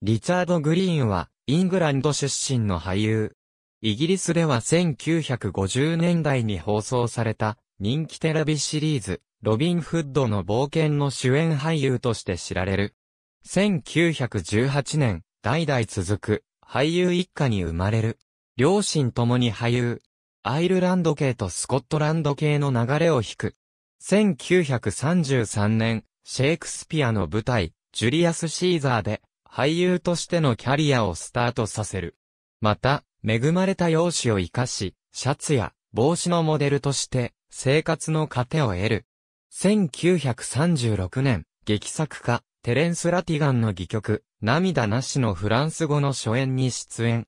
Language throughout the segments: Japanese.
リチャード・グリーンは、イングランド出身の俳優。イギリスでは1950年代に放送された、人気テレビシリーズ、ロビン・フッドの冒険の主演俳優として知られる。1918年、代々続く、俳優一家に生まれる。両親ともに俳優。アイルランド系とスコットランド系の流れを引く。1933年、シェイクスピアの舞台、ジュリアス・シーザーで、俳優としてのキャリアをスタートさせる。また、恵まれた容姿を活かし、シャツや帽子のモデルとして、生活の糧を得る。1936年、劇作家、テレンス・ラティガンの戯曲、涙なしのフランス語の初演に出演。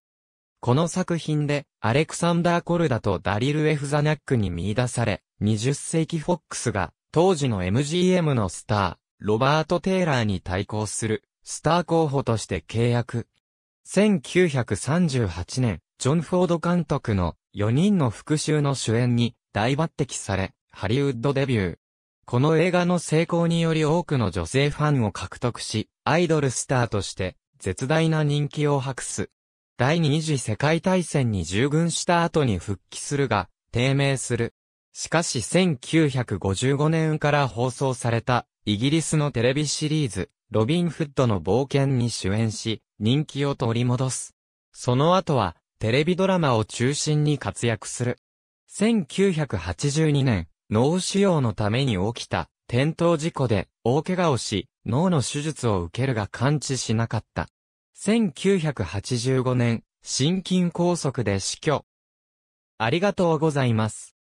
この作品で、アレクサンダー・コルダとダリル・エフザナックに見出され、20世紀フォックスが、当時の MGM のスター、ロバート・テイラーに対抗する、スター候補として契約。1938年、ジョン・フォード監督の4人の復讐の主演に大抜擢され、ハリウッドデビュー。この映画の成功により多くの女性ファンを獲得し、アイドルスターとして絶大な人気を博す。第二次世界大戦に従軍した後に復帰するが、低迷する。しかし1955年から放送されたイギリスのテレビシリーズ、ロビン・フッドの冒険に主演し、人気を取り戻す。その後は、テレビドラマを中心に活躍する。1982年、脳腫瘍のために起きた、転倒事故で、大怪我をし、脳の手術を受けるが完治しなかった。1985年、心筋梗塞で死去。ありがとうございます。